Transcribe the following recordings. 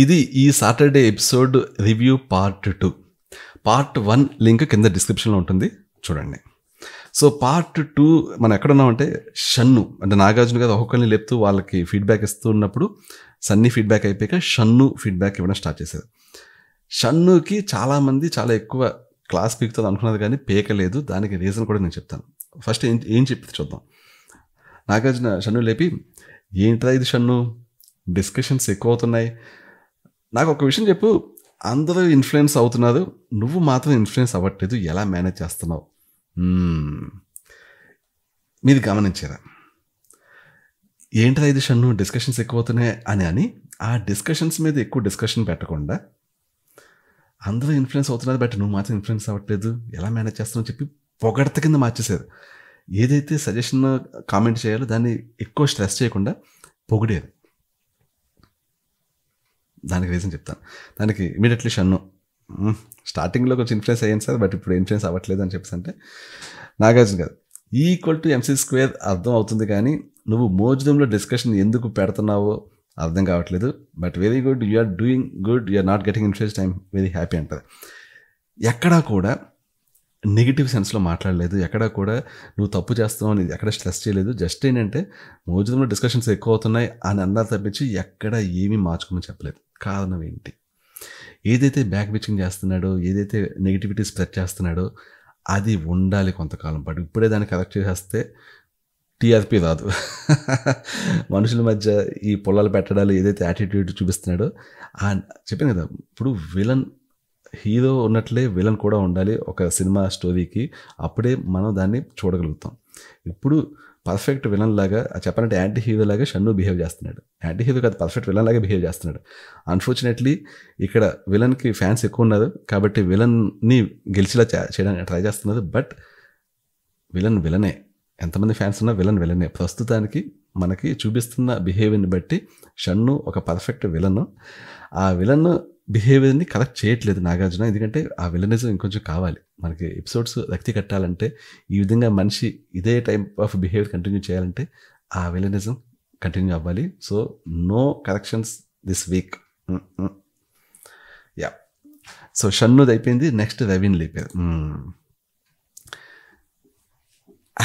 ఇది ఈ Saturday episode review part two part one link కింద డిస్క్రిప్షన్లో ఉంటుంది చూడండి సో పార్ట్ టూ మనం ఎక్కడున్నామంటే షన్ను అంటే నాగార్జున గారు ఒక్కొక్కరిని లేపుతూ వాళ్ళకి ఫీడ్బ్యాక్ ఇస్తున్నప్పుడు సన్ని సన్నీ ఫీడ్బ్యాక్ అయిపోయాక షన్ను ఫీడ్బ్యాక్ ఇవ్వడం స్టార్ట్ చేశారు షన్నుకి చాలామంది చాలా ఎక్కువ క్లాస్ పీకుతుంది అనుకున్నది కానీ పేకలేదు దానికి రీజన్ కూడా నేను చెప్తాను ఫస్ట్ ఏం ఏం చెప్తే చూద్దాం నాగార్జున షన్ను లేపి ఏంట్రా ఇది షన్ను డిస్కషన్స్ ఎక్కువ అవుతున్నాయి నాకు ఒక విషయం చెప్పు అందరూ ఇన్ఫ్లుయెన్స్ అవుతున్నారు నువ్వు మాత్రం ఇన్ఫ్లుయెన్స్ అవ్వట్లేదు ఎలా మేనేజ్ చేస్తున్నావు మీరు గమనించారా ఏంటి ఇది షన్ను డిస్కషన్స్ ఎక్కువ అవుతున్నాయి అని అని ఆ డిస్కషన్స్ మీద ఎక్కువ డిస్కషన్ పెట్టకుండా అందరూ ఇన్ఫ్లుయెన్స్ అవుతున్నారు బట్ నువ్వు మాత్రం ఇన్ఫ్లుయెన్స్ అవ్వట్లేదు ఎలా మేనేజ్ చేస్తున్నావు చెప్పి పొగడత కింద మార్చేశారు ఏదైతే సజెషన్ కామెంట్ చేయాలో దాన్ని ఎక్కువ స్ట్రెస్ చేయకుండా పొగిడారు దానికి రీజన్ చెప్తాను దానికి ఇమీడియట్లీ షన్ను స్టార్టింగ్లో కొంచెం ఇన్ఫ్లుయెన్స్ అయ్యాను సార్ బట్ ఇప్పుడు ఇన్ఫ్లుయెన్స్ అవ్వట్లేదు అని చెప్పేసి అంటే నాగార్జున గారు ఈక్వల్ టు ఎంసీ స్క్వేర్ అర్థం అవుతుంది కానీ నువ్వు మోజుదంలో డిస్కషన్ ఎందుకు పెడుతున్నావో అర్థం కావట్లేదు but very good you are doing good you are not getting influence time very happy అంటారు ఎక్కడా కూడా నెగిటివ్ సెన్స్లో మాట్లాడలేదు ఎక్కడా కూడా నువ్వు తప్పు చేస్తావు అని ఎక్కడ స్ట్రెస్ చేయలేదు జస్ట్ ఏంటంటే మోజుదంలో డిస్కషన్స్ ఎక్కువ అవుతున్నాయి అని అన్నారు తప్పించి ఎక్కడ ఏమీ మార్చుకోమని చెప్పలేదు కారణం ఏంటి ఏదైతే బ్యాక్ బిచ్చింగ్ చేస్తున్నాడో ఏదైతే నెగిటివిటీ స్ప్రెడ్ చేస్తున్నాడో అది ఉండాలి కొంతకాలం పాటు ఇప్పుడే దాన్ని కరెక్ట్ చేసేస్తే టీఆర్పీ రాదు మనుషుల మధ్య ఈ పొలాలు పెట్టడాలు ఏదైతే యాటిట్యూడ్ చూపిస్తున్నాడో చెప్పాను కదా ఇప్పుడు విలన్ హీరో ఉన్నట్లే విలన్ కూడా ఉండాలి ఒక సినిమా స్టోరీకి అప్పుడే మనం దాన్ని చూడగలుగుతాం ఇప్పుడు పర్ఫెక్ట్ విలన్ లాగా చెప్పాలంటే యాంటీ హీరో లాగా షన్ను బిహేవ్ చేస్తున్నాడు యాంటీ హీరో కాదు పర్ఫెక్ట్ విలన్ లాగా బిహేవ్ చేస్తున్నాడు అన్ఫార్చునేట్లీ ఇక్కడ విలన్కి ఫ్యాన్స్ ఎక్కువ ఉన్నారు కాబట్టి విలన్ని గెలిచేలా చేయడానికి ట్రై చేస్తున్నారు బట్ విలన్ విలనే ఎంతమంది ఫ్యాన్స్ ఉన్నా విలన్ విలనే ప్రస్తుతానికి మనకి చూపిస్తున్న బిహేవియర్ని బట్టి షన్ను ఒక పర్ఫెక్ట్ విలన్ ఆ విలన్ బిహేవియర్ని కరెక్ట్ చేయట్లేదు నాగార్జున ఎందుకంటే ఆ విలనిజం ఇంకొంచెం కావాలి మనకి ఎపిసోడ్స్ రక్తి కట్టాలంటే ఈ విధంగా మనిషి ఇదే టైప్ ఆఫ్ బిహేవియర్ కంటిన్యూ చేయాలంటే ఆ విలనిజం కంటిన్యూ అవ్వాలి so no corrections this week yeah so షన్నుది అయిపోయింది నెక్స్ట్ రవీన్ లేపారు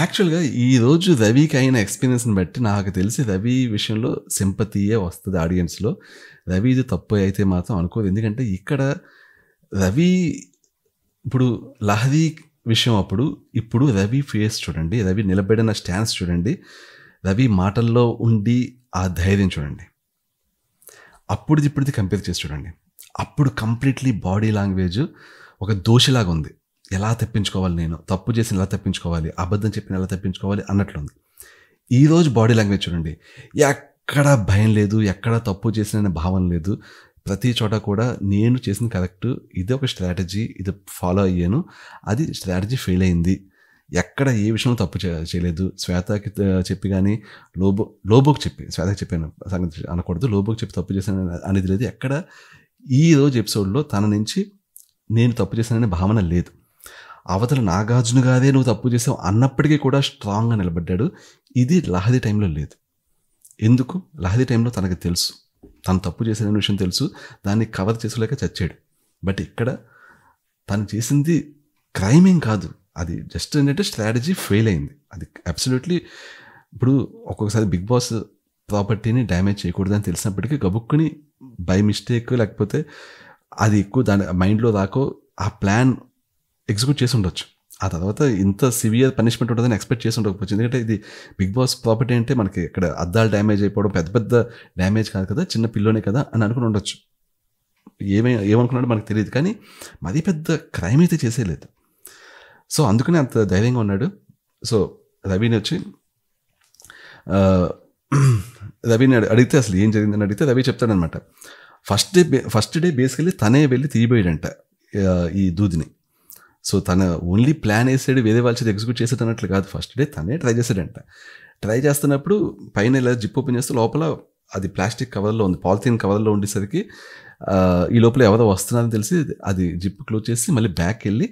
యాక్చువల్గా ఈరోజు రవికి అయిన ఎక్స్పీరియన్స్ని బట్టి నాకు తెలిసి రవి విషయంలో సింపతియే వస్తుంది ఆడియన్స్లో రవి ఇది తప్పు అయితే మాత్రం అనుకోదు ఎందుకంటే ఇక్కడ రవి ఇప్పుడు లహరి విషయం అప్పుడు ఇప్పుడు రవి ఫేస్ చూడండి రవి నిలబడిన స్టాన్స్ చూడండి రవి మాటల్లో ఉండి ఆ ధైర్యం చూడండి అప్పుడు ఇప్పుడుది కంపేర్ చేసి చూడండి అప్పుడు కంప్లీట్లీ బాడీ లాంగ్వేజ్ ఒక దోషిలాగా ఉంది ఎలా తప్పించుకోవాలి నేను తప్పు చేసిన ఎలా తప్పించుకోవాలి అబద్ధం చెప్పిన ఎలా తప్పించుకోవాలి అన్నట్లుంది ఈరోజు బాడీ లాంగ్వేజ్ చూడండి ఎక్కడ భయం లేదు ఎక్కడ తప్పు చేసిన భావం లేదు ప్రతి చోట కూడా నేను చేసిన కరెక్ట్ ఇది ఒక స్ట్రాటజీ ఇది ఫాలో అయ్యాను అది స్ట్రాటజీ ఫెయిల్ అయింది ఎక్కడ ఏ విషయంలో తప్పు చేయలేదు శ్వేతకి చెప్పి కానీ లోబో లోబోకి చెప్పి శ్వేతకి చెప్పాను సంగతి అనకూడదు లోబోకి చెప్పి తప్పు చేశాను అనేది లేదు ఎక్కడ ఈ రోజు ఎపిసోడ్లో తన నుంచి నేను తప్పు చేశాననే భావన లేదు అవతల నాగార్జున నువ్వు తప్పు చేసావు అన్నప్పటికీ కూడా స్ట్రాంగ్గా నిలబడ్డాడు ఇది లహది టైంలో లేదు ఎందుకు లహది టైంలో తనకు తెలుసు తను తప్పు చేసిన విషయం తెలుసు దాన్ని కవర్ చేసుకోలేక చచ్చాడు బట్ ఇక్కడ తను చేసింది క్రైమ్ ఏం కాదు అది జస్ట్ ఏంటంటే స్ట్రాటజీ ఫెయిల్ అయింది అది అబ్సల్యూట్లీ ఇప్పుడు ఒక్కొక్కసారి బిగ్ బాస్ ప్రాపర్టీని డ్యామేజ్ చేయకూడదు అని తెలిసినప్పటికీ గబుక్కుని బై మిస్టేక్ లేకపోతే అది ఎక్కువ దాని మైండ్లో దాకో ఆ ప్లాన్ ఎగ్జిక్యూట్ చేసి ఉండొచ్చు ఆ తర్వాత ఇంత సివియర్ పనిష్మెంట్ ఉండదని ఎక్స్పెక్ట్ చేసి ఉండకపోవచ్చు ఎందుకంటే ఇది బిగ్ బాస్ ప్రాపర్టీ అంటే మనకి ఇక్కడ అద్దాలు డ్యామేజ్ అయిపోవడం పెద్ద పెద్ద డ్యామేజ్ కాదు కదా చిన్న పిల్లోనే కదా అని అనుకుని ఉండొచ్చు ఏమై ఏమనుకున్నాడో మనకు తెలియదు కానీ మరీ పెద్ద క్రైమ్ అయితే చేసేయలేదు సో అందుకనే అంత ధైర్యంగా ఉన్నాడు సో రవిని వచ్చి రవిని అడిగితే అసలు ఏం జరిగిందని అడిగితే రవి చెప్తాడనమాట first day first day basically తనే వెళ్ళి తీయబోయాడంట ఈ దూదిని సో తన ఓన్లీ ప్లాన్ వేసాడు వేరే వాళ్ళ చేతి ఎగ్జిక్యూట్ చేసాడు అన్నట్లు కాదు ఫస్ట్ డే తనే ట్రై చేశాడంట ట్రై చేస్తున్నప్పుడు పైన ఇలా జిప్ ఓపెన్ చేస్తే లోపల అది ప్లాస్టిక్ కవర్లో ఉంది పాలిథిన్ కవర్లో ఉండేసరికి ఈ లోపల ఎవరో వస్తున్నారని తెలిసి అది జిప్ క్లోజ్ చేసి మళ్ళీ బ్యాక్ వెళ్ళి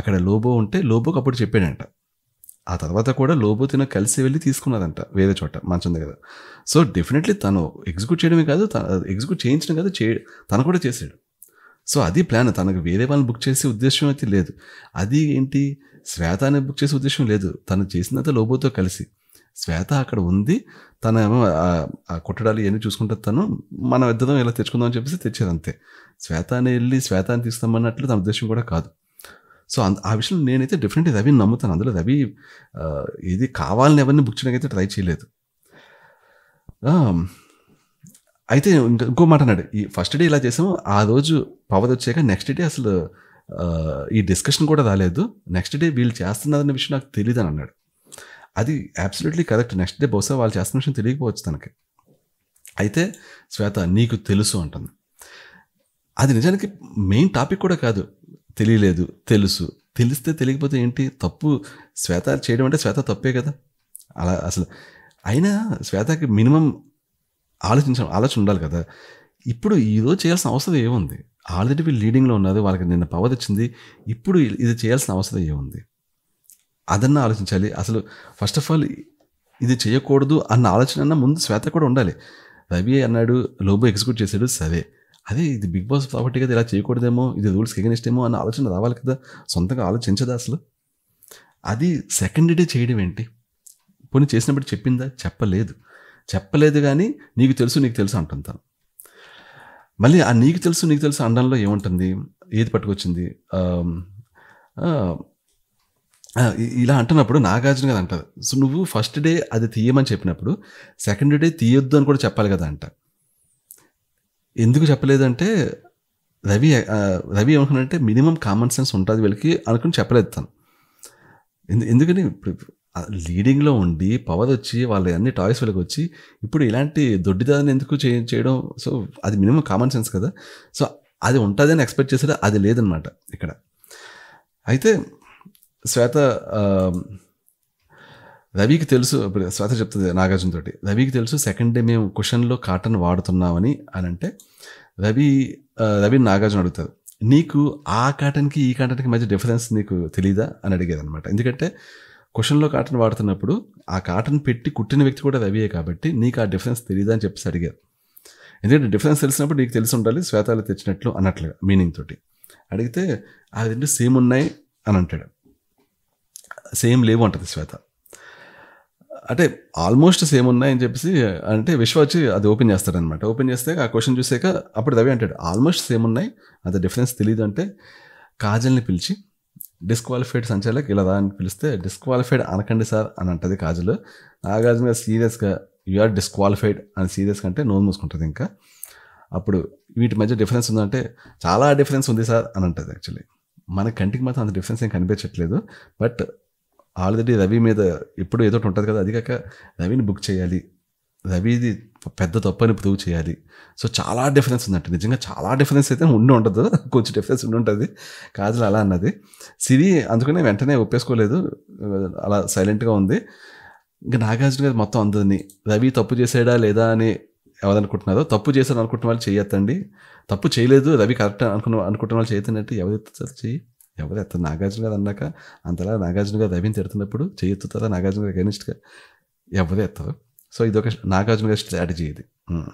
అక్కడ లోబో ఉంటే లోబోకి అప్పుడు చెప్పాడంట ఆ తర్వాత కూడా లోబో తిన కలిసి వెళ్ళి తీసుకున్నదంట వేరే చోట మంచం దగ్గర సో డెఫినెట్లీ తను ఎగ్జిక్యూట్ చేయడమే కాదు ఎగ్జిక్యూట్ చేయించడం కాదు చే తను కూడా చేశాడు సో అది ప్లాన్ తనకు వేరే వాళ్ళని బుక్ చేసే ఉద్దేశం అయితే లేదు అది ఏంటి శ్వేత అని బుక్ చేసే ఉద్దేశం లేదు తను చేసినంత లోబోతో కలిసి శ్వేత అక్కడ ఉంది తన ఏమో ఆ కొట్టడాలు ఇవన్నీ చూసుకుంటే తను మన ఇద్దరం ఎలా తెచ్చుకుందాం అని చెప్పేసి తెచ్చేది అంతే అని వెళ్ళి శ్వేతాన్ని తీస్తామన్నట్లు తన ఉద్దేశం కూడా కాదు సో ఆ విషయం నేనైతే డెఫినెట్లీ రవిని నమ్ముతాను అందులో రవి ఇది కావాలని ఎవరిని బుక్ చేయడానికి అయితే ట్రై చేయలేదు అయితే ఇంకో మాట అన్నాడు ఈ ఫస్ట్ డే ఇలా చేసాము ఆ రోజు పవర్ వచ్చాక నెక్స్ట్ డే అసలు ఈ డిస్కషన్ కూడా రాలేదు నెక్స్ట్ డే వీళ్ళు చేస్తున్నారన్న విషయం నాకు తెలియదు అని అన్నాడు అది అబ్సల్యూట్లీ కరెక్ట్ నెక్స్ట్ డే బహుశా వాళ్ళు చేస్తున్న విషయం తెలియకపోవచ్చు తనకి అయితే శ్వేత నీకు తెలుసు అంటుంది అది నిజానికి మెయిన్ టాపిక్ కూడా కాదు తెలియలేదు తెలుసు తెలిస్తే తెలియకపోతే ఏంటి తప్పు శ్వేత చేయడం అంటే శ్వేత తప్పే కదా అలా అసలు అయినా శ్వేతకి మినిమం ఆలోచించడం ఆలోచన ఉండాలి కదా ఇప్పుడు ఈరోజు చేయాల్సిన అవసరం ఏముంది ఆల్రెడీ వీళ్ళు లీడింగ్లో ఉన్నారు వాళ్ళకి నిన్న పవర్ వచ్చింది ఇప్పుడు ఇది చేయాల్సిన అవసరం ఏముంది అదన్నా ఆలోచించాలి అసలు ఫస్ట్ ఆఫ్ ఆల్ ఇది చేయకూడదు అన్న ఆలోచన అన్న ముందు శ్వేత కూడా ఉండాలి రవి అన్నాడు లోబో ఎగ్జిక్యూట్ చేశాడు సరే అదే ఇది బిగ్ బాస్ ప్రాపర్టీ కదా ఇలా చేయకూడదేమో ఇది రూల్స్కి ఎగనిస్ట్ ఏమో అన్న ఆలోచన రావాలి కదా సొంతంగా ఆలోచించదా అసలు అది సెకండ్ డే చేయడం ఏంటి పోనీ చేసినప్పుడు చెప్పిందా చెప్పలేదు చెప్పలేదు కానీ నీకు తెలుసు నీకు తెలుసు అంటుంది తను మళ్ళీ ఆ నీకు తెలుసు నీకు తెలుసు అండంలో ఏముంటుంది ఏది పట్టుకొచ్చింది ఇలా అంటున్నప్పుడు నాగార్జున కదా అంటారు సో నువ్వు ఫస్ట్ డే అది తీయమని చెప్పినప్పుడు సెకండ్ డే తీయొద్దు అని కూడా చెప్పాలి కదా అంట ఎందుకు చెప్పలేదంటే రవి రవి అంటే మినిమం కామన్ సెన్స్ ఉంటుంది వీళ్ళకి అనుకుని చెప్పలేదు తను ఎందుకని ఇప్పుడు లీడింగ్లో ఉండి పవర్ వచ్చి వాళ్ళ అన్ని టాయ్స్ వాళ్ళకి వచ్చి ఇప్పుడు ఇలాంటి దొడ్డిదాన్ని ఎందుకు చేయడం సో అది మినిమం కామన్ సెన్స్ కదా సో అది ఉంటుందని ఎక్స్పెక్ట్ చేసారు అది లేదనమాట ఇక్కడ అయితే శ్వేత రవికి తెలుసు ఇప్పుడు శ్వేత చెప్తుంది నాగార్జున తోటి రవికి తెలుసు సెకండ్ డే మేము కుషన్లో కాటన్ వాడుతున్నామని అని అంటే రవి రవి నాగార్జున అడుగుతారు నీకు ఆ కాటన్కి ఈ కాటన్కి మధ్య డిఫరెన్స్ నీకు తెలీదా అని అడిగేది అనమాట ఎందుకంటే క్వశ్చన్లో కాటన్ వాడుతున్నప్పుడు ఆ కాటన్ పెట్టి కుట్టిన వ్యక్తి కూడా రవియే కాబట్టి నీకు ఆ డిఫరెన్స్ తెలియదు అని చెప్పేసి అడిగారు ఎందుకంటే డిఫరెన్స్ తెలిసినప్పుడు నీకు తెలిసి ఉండాలి శ్వేతాలు తెచ్చినట్లు అన్నట్లు మీనింగ్ తోటి అడిగితే అది రెండు సేమ్ ఉన్నాయి అని అంటాడు సేమ్ లేవు అంటది శ్వేత అంటే ఆల్మోస్ట్ సేమ్ ఉన్నాయని చెప్పేసి అంటే విశ్వ వచ్చి అది ఓపెన్ చేస్తాడనమాట ఓపెన్ చేస్తే ఆ క్వశ్చన్ చూసాక అప్పుడు రవి అంటాడు ఆల్మోస్ట్ సేమ్ ఉన్నాయి అది డిఫరెన్స్ తెలియదు అంటే కాజల్ని పిలిచి డిస్క్వాలిఫైడ్ సంచాలక్ ఇలా అని పిలిస్తే డిస్క్వాలిఫైడ్ అనకండి సార్ అని అంటది కాజల్ నాగార్జున సీరియస్గా యు ఆర్ డిస్క్వాలిఫైడ్ అని సీరియస్ కంటే నోన్ మూసుకుంటుంది ఇంకా అప్పుడు వీటి మధ్య డిఫరెన్స్ ఉందంటే చాలా డిఫరెన్స్ ఉంది సార్ అని అంటుంది యాక్చువల్లీ మన కంటికి మాత్రం అంత డిఫరెన్స్ ఏం కనిపించట్లేదు బట్ ఆల్రెడీ రవి మీద ఎప్పుడు ఏదో ఉంటుంది కదా అది కాక రవిని బుక్ చేయాలి రవిది పెద్ద తప్పు అని ప్రూవ్ చేయాలి సో చాలా డిఫరెన్స్ ఉందంట నిజంగా చాలా డిఫరెన్స్ అయితే ఉండి ఉండదు కొంచెం డిఫరెన్స్ ఉండి ఉంటుంది కాజల్ అలా అన్నది సిరి అందుకనే వెంటనే ఒప్పేసుకోలేదు అలా సైలెంట్గా ఉంది ఇంకా నాగార్జున గారు మొత్తం అందరినీ రవి తప్పు చేసాడా లేదా అని ఎవరనుకుంటున్నారో తప్పు చేశాను అనుకుంటున్న వాళ్ళు చేయొత్తండి తప్పు చేయలేదు రవి కరెక్ట్ అనుకున్న అనుకుంటున్న వాళ్ళు చేయొద్దంటే ఎవరు ఎత్తుతారు చెయ్యి ఎవరు ఎత్తారు నాగార్జున గారు అన్నాక అంతలా నాగార్జున గారు రవిని తిడుతున్నప్పుడు చేయెత్తుతారా నాగార్జున గారు గనిష్ట్గా ఎవరు ఎత్తారు సో ఇది ఒక నాగార్జున గారి స్ట్రాటజీ ఇది hmm.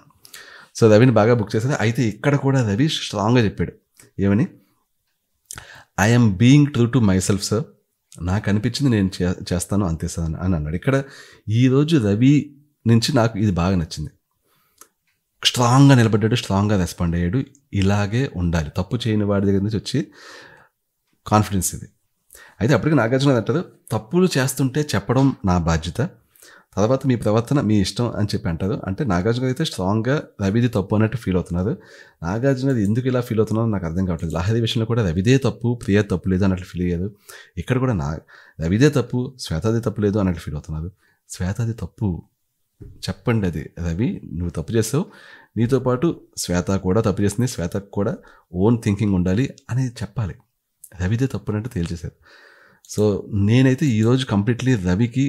సో రవిని బాగా బుక్ చేశారు అయితే ఇక్కడ కూడా రవి స్ట్రాంగ్గా చెప్పాడు ఏమని I'm being true to myself sir నాకు అనిపించింది నేను చేస్తాను అంతే సార్ అని అన్నాడు ఇక్కడ ఈరోజు రవి నుంచి నాకు ఇది బాగా నచ్చింది స్ట్రాంగ్గా నిలబడ్డాడు స్ట్రాంగ్గా రెస్పాండ్ అయ్యాడు ఇలాగే ఉండాలి తప్పు చేయని వాడి దగ్గర నుంచి వచ్చి కాన్ఫిడెన్స్ ఇది అయితే అప్పటికి నాగార్జున అంటారు తప్పులు చేస్తుంటే చెప్పడం నా బాధ్యత తర్వాత మీ ప్రవర్తన మీ ఇష్టం అని చెప్పి అంటారు అంటే నాగార్జున అయితే స్ట్రాంగ్గా రవిది తప్పు అన్నట్టు ఫీల్ అవుతున్నారు నాగార్జున ఎందుకు ఇలా ఫీల్ అవుతున్నారో నాకు అర్థం కావట్లేదు లహరి విషయంలో కూడా రవిదే తప్పు ప్రియ తప్పు లేదు అన్నట్లు ఫీల్ అయ్యారు ఇక్కడ కూడా నా రవిదే తప్పు శ్వేతాది తప్పు లేదు అన్నట్లు ఫీల్ అవుతున్నారు శ్వేతాది తప్పు చెప్పండి అది రవి నువ్వు తప్పు చేసావు నీతో పాటు శ్వేత కూడా తప్పు చేసింది శ్వేతకు కూడా ఓన్ థింకింగ్ ఉండాలి అని చెప్పాలి రవిదే తప్పు అన్నట్టు తేల్చేశారు సో నేనైతే ఈరోజు కంప్లీట్లీ రవికి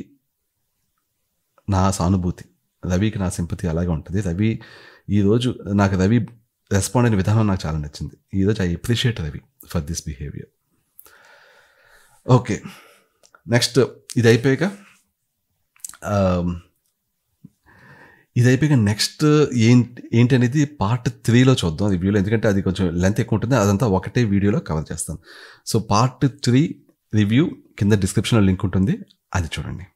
నా సానుభూతి రవికి నా సింపతి అలాగే ఉంటుంది రవి ఈరోజు నాకు రవి రెస్పాండ్ అయిన విధానం నాకు చాలా నచ్చింది ఈరోజు I appreciate Ravi for this behaviour okay next ఇది అయిపోయాక um, ఇది అయిపోయాక నెక్స్ట్ ఏంటి ఏంటి అనేది పార్ట్ త్రీలో చూద్దాం రివ్యూలో ఎందుకంటే అది కొంచెం లెంత్ ఎక్కువ ఉంటుంది అదంతా ఒకటే వీడియోలో కవర్ చేస్తాను సో పార్ట్ త్రీ రివ్యూ కింద డిస్క్రిప్షన్లో లింక్ ఉంటుంది అది చూడండి